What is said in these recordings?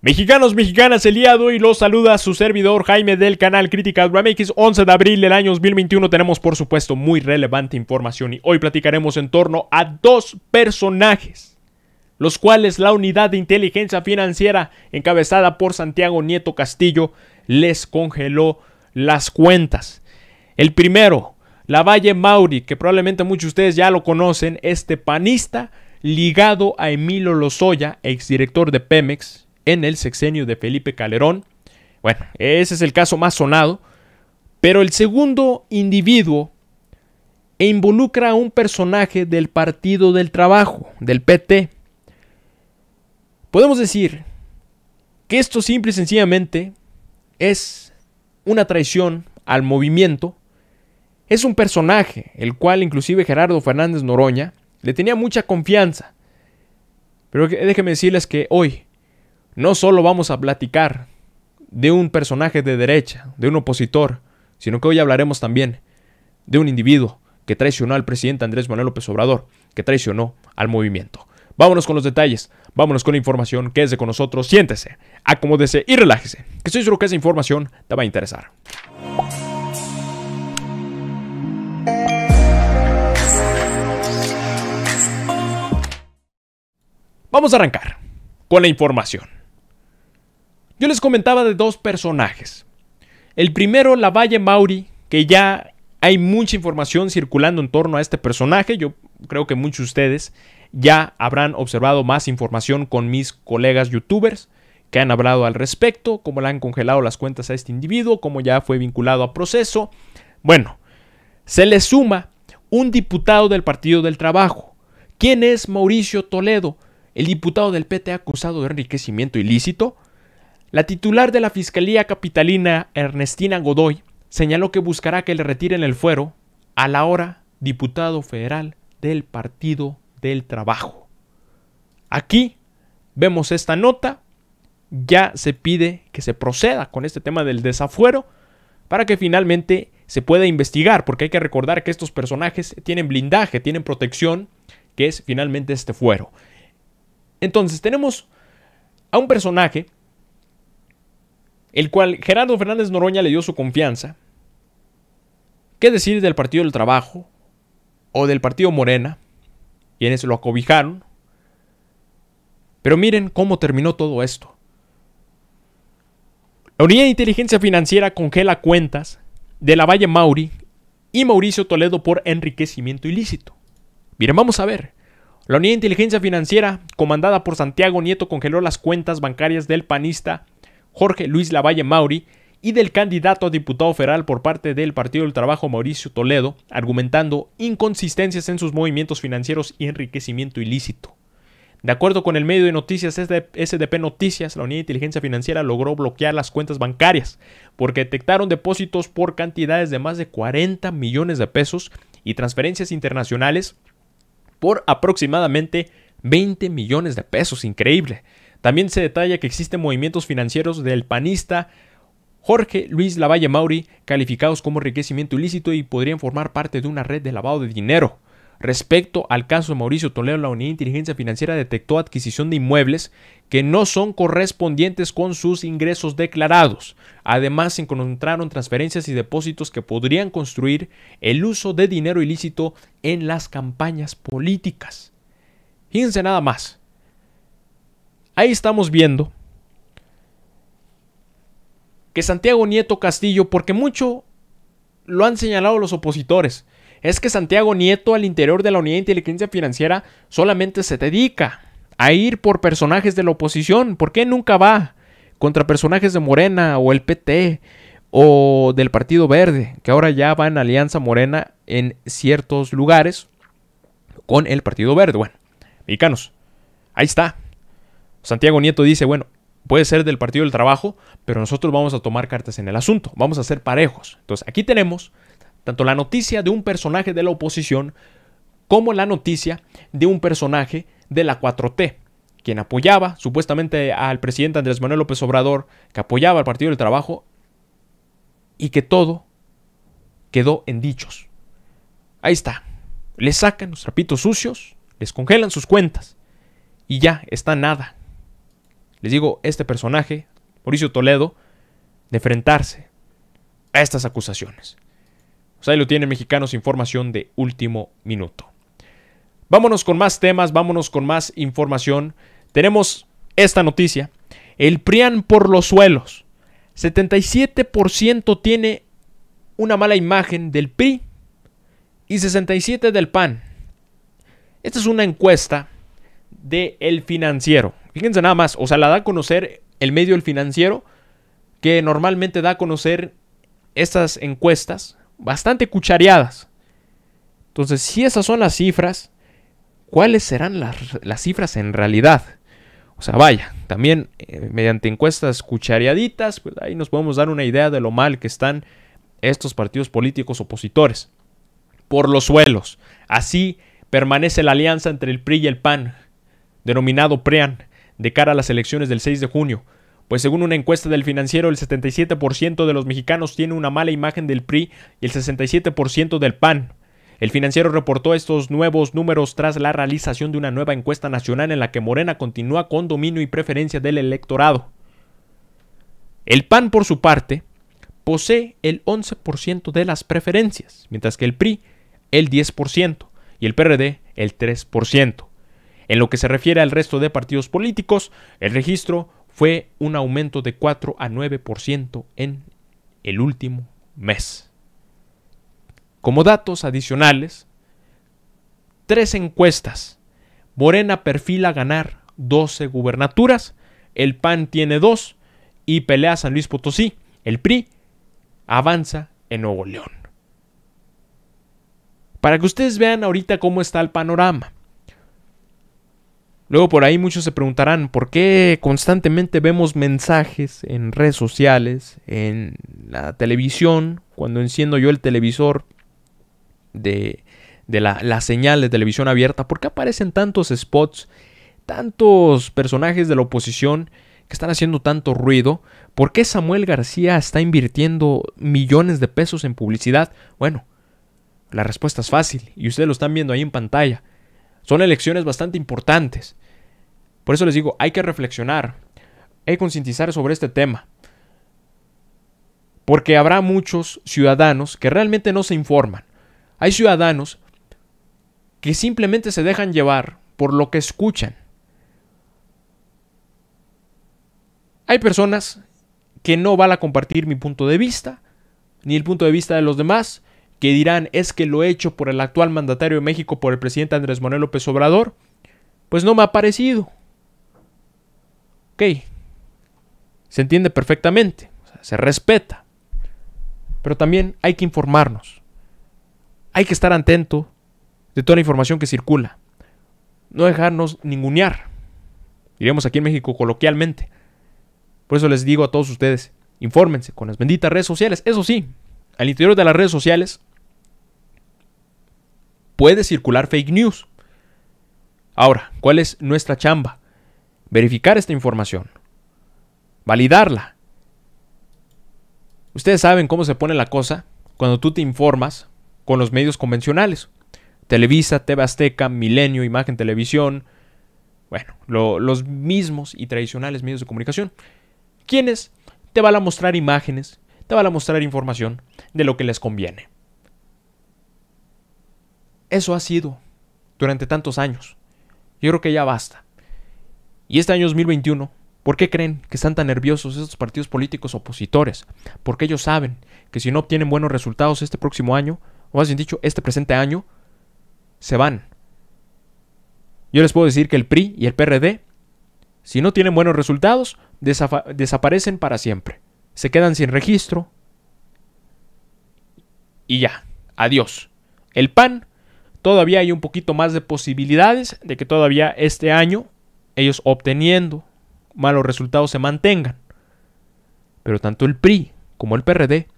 Mexicanos, mexicanas, el día de hoy los saluda su servidor Jaime del canal Críticas BMX. 11 de abril del año 2021 tenemos por supuesto muy relevante información y hoy platicaremos en torno a dos personajes, los cuales la unidad de inteligencia financiera encabezada por Santiago Nieto Castillo les congeló las cuentas. El primero, Lavalle Mauri, que probablemente muchos de ustedes ya lo conocen, este panista ligado a Emilio Lozoya, exdirector de Pemex, en el sexenio de Felipe Calderón. Bueno, ese es el caso más sonado. Pero el segundo individuo e involucra a un personaje del Partido del Trabajo, del PT. Podemos decir que esto simple y sencillamente es una traición al movimiento. Es un personaje, el cual inclusive Gerardo Fernández Noroña le tenía mucha confianza. Pero déjenme decirles que hoy no solo vamos a platicar de un personaje de derecha, de un opositor, sino que hoy hablaremos también de un individuo que traicionó al presidente Andrés Manuel López Obrador, que traicionó al movimiento. Vámonos con los detalles, vámonos con la información, quédese con nosotros, siéntese, acomódese y relájese, que estoy seguro que esa información te va a interesar. Vamos a arrancar con la información. Yo les comentaba de dos personajes. El primero, Lavalle Mauri, que ya hay mucha información circulando en torno a este personaje. Yo creo que muchos de ustedes ya habrán observado más información con mis colegas youtubers que han hablado al respecto, cómo le han congelado las cuentas a este individuo, cómo ya fue vinculado a proceso. Bueno, se le suma un diputado del Partido del Trabajo. ¿Quién es Mauricio Toledo? El diputado del PT acusado de enriquecimiento ilícito, la titular de la Fiscalía Capitalina, Ernestina Godoy, señaló que buscará que le retiren el fuero a la hora diputado federal del Partido del Trabajo. Aquí vemos esta nota, ya se pide que se proceda con este tema del desafuero para que finalmente se pueda investigar, porque hay que recordar que estos personajes tienen blindaje, tienen protección, que es finalmente este fuero. Entonces tenemos a un personaje el cual Gerardo Fernández Noroña le dio su confianza. ¿Qué decir del Partido del Trabajo o del Partido Morena? Quienes lo acobijaron. Pero miren cómo terminó todo esto. La Unidad de Inteligencia Financiera congela cuentas de la Valle Mauri y Mauricio Toledo por enriquecimiento ilícito. Miren, vamos a ver. La Unidad de Inteligencia Financiera, comandada por Santiago Nieto, congeló las cuentas bancarias del panista Jorge Luis Lavalle Mauri y del candidato a diputado federal por parte del Partido del Trabajo Mauricio Toledo, argumentando inconsistencias en sus movimientos financieros y enriquecimiento ilícito. De acuerdo con el medio de noticias SDP Noticias, la Unidad de Inteligencia Financiera logró bloquear las cuentas bancarias porque detectaron depósitos por cantidades de más de 40 millones de pesos y transferencias internacionales por aproximadamente 20 millones de pesos. Increíble. También se detalla que existen movimientos financieros del panista Jorge Luis Lavalle Mauri, calificados como enriquecimiento ilícito y podrían formar parte de una red de lavado de dinero. Respecto al caso de Mauricio Toledo, la Unidad de Inteligencia Financiera detectó adquisición de inmuebles que no son correspondientes con sus ingresos declarados. Además, se encontraron transferencias y depósitos que podrían construir el uso de dinero ilícito en las campañas políticas. Fíjense nada más. Ahí estamos viendo que Santiago Nieto Castillo, porque mucho lo han señalado los opositores, es que Santiago Nieto al interior de la Unidad de Inteligencia Financiera solamente se dedica a ir por personajes de la oposición. ¿Por qué nunca va contra personajes de Morena o el PT o del Partido Verde, que ahora ya va en alianza Morena en ciertos lugares con el Partido Verde? Bueno, mexicanos, ahí está. Santiago Nieto dice, bueno, puede ser del Partido del Trabajo, pero nosotros vamos a tomar cartas en el asunto, vamos a ser parejos. Entonces aquí tenemos tanto la noticia de un personaje de la oposición como la noticia de un personaje de la 4T, quien apoyaba supuestamente al presidente Andrés Manuel López Obrador, que apoyaba al Partido del Trabajo, y que todo quedó en dichos. Ahí está. Les sacan los trapitos sucios, les congelan sus cuentas y ya está nada les digo, este personaje, Mauricio Toledo, de enfrentarse a estas acusaciones. Pues ahí lo tienen mexicanos, información de último minuto. Vámonos con más temas, vámonos con más información. Tenemos esta noticia. El PRIAN por los suelos. 77% tiene una mala imagen del PRI y 67% del PAN. Esta es una encuesta de El Financiero. Fíjense nada más, o sea, la da a conocer el medio El Financiero, que normalmente da a conocer estas encuestas bastante cuchareadas. Entonces, si esas son las cifras, ¿cuáles serán las, cifras en realidad? O sea, vaya, también eh, mediante encuestas cuchareaditas, pues ahí nos podemos dar una idea de lo mal que están estos partidos políticos opositores. Por los suelos. Así permanece la alianza entre el PRI y el PAN, denominado PREAN, de cara a las elecciones del 6 de junio, pues según una encuesta del financiero el 77% de los mexicanos tiene una mala imagen del PRI y el 67% del PAN. El financiero reportó estos nuevos números tras la realización de una nueva encuesta nacional en la que Morena continúa con dominio y preferencia del electorado. El PAN, por su parte, posee el 11% de las preferencias, mientras que el PRI el 10% y el PRD el 3%. En lo que se refiere al resto de partidos políticos, el registro fue un aumento de 4 a 9% en el último mes. Como datos adicionales, tres encuestas. Morena perfila ganar 12 gubernaturas, el PAN tiene 2 y pelea San Luis Potosí. El PRI avanza en Nuevo León. Para que ustedes vean ahorita cómo está el panorama. Luego por ahí muchos se preguntarán por qué constantemente vemos mensajes en redes sociales, en la televisión, cuando enciendo yo el televisor de, la, la, señal de televisión abierta, por qué aparecen tantos spots, tantos personajes de la oposición que están haciendo tanto ruido, por qué Samuel García está invirtiendo millones de pesos en publicidad. Bueno, la respuesta es fácil y ustedes lo están viendo ahí en pantalla. Son elecciones bastante importantes. Por eso les digo, hay que reflexionar, hay que concientizar sobre este tema. Porque habrá muchos ciudadanos que realmente no se informan. Hay ciudadanos que simplemente se dejan llevar por lo que escuchan. Hay personas que no van a compartir mi punto de vista, ni el punto de vista de los demás, que dirán es que lo hecho por el actual mandatario de México, por el presidente Andrés Manuel López Obrador, pues no me ha parecido. Ok, se entiende perfectamente, se respeta, pero también hay que informarnos, hay que estar atento de toda la información que circula, no dejarnos ningunear, diríamos aquí en México coloquialmente. Por eso les digo a todos ustedes, infórmense con las benditas redes sociales, eso sí, al interior de las redes sociales puede circular fake news. Ahora, ¿cuál es nuestra chamba? Verificar esta información, validarla. Ustedes saben cómo se pone la cosa cuando tú te informas con los medios convencionales. Televisa, TV Azteca, Milenio, Imagen Televisión, bueno, los mismos y tradicionales medios de comunicación, quienes te van a mostrar imágenes, te van a mostrar información de lo que les conviene. Eso ha sido durante tantos años. Yo creo que ya basta. Y este año 2021, ¿por qué creen que están tan nerviosos estos partidos políticos opositores? Porque ellos saben que si no obtienen buenos resultados este próximo año, o más bien dicho, este presente año, se van. Yo les puedo decir que el PRI y el PRD, si no tienen buenos resultados, desaparecen para siempre. Se quedan sin registro. Y ya, adiós. El PAN todavía hay un poquito más de posibilidades de que todavía este año ellos obteniendo malos resultados se mantengan. Pero tanto el PRI como el PRD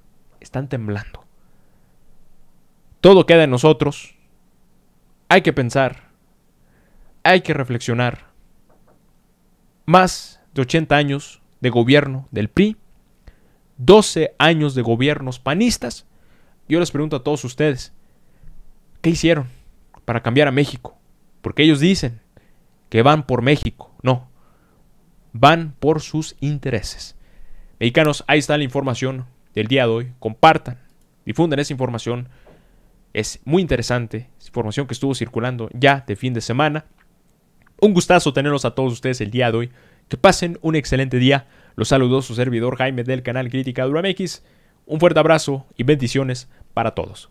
están temblando. Todo queda en nosotros. Hay que pensar. Hay que reflexionar. Más de 80 años de gobierno del PRI. 12 años de gobiernos panistas. Yo les pregunto a todos ustedes, ¿qué hicieron para cambiar a México? Porque ellos dicen que van por México. No, van por sus intereses. Mexicanos, ahí está la información del día de hoy. Compartan, difunden esa información. Es muy interesante. Es información que estuvo circulando ya de fin de semana. Un gustazo tenerlos a todos ustedes el día de hoy. Que pasen un excelente día. Los saludó su servidor Jaime del canal Crítica Duramex. Un fuerte abrazo y bendiciones para todos.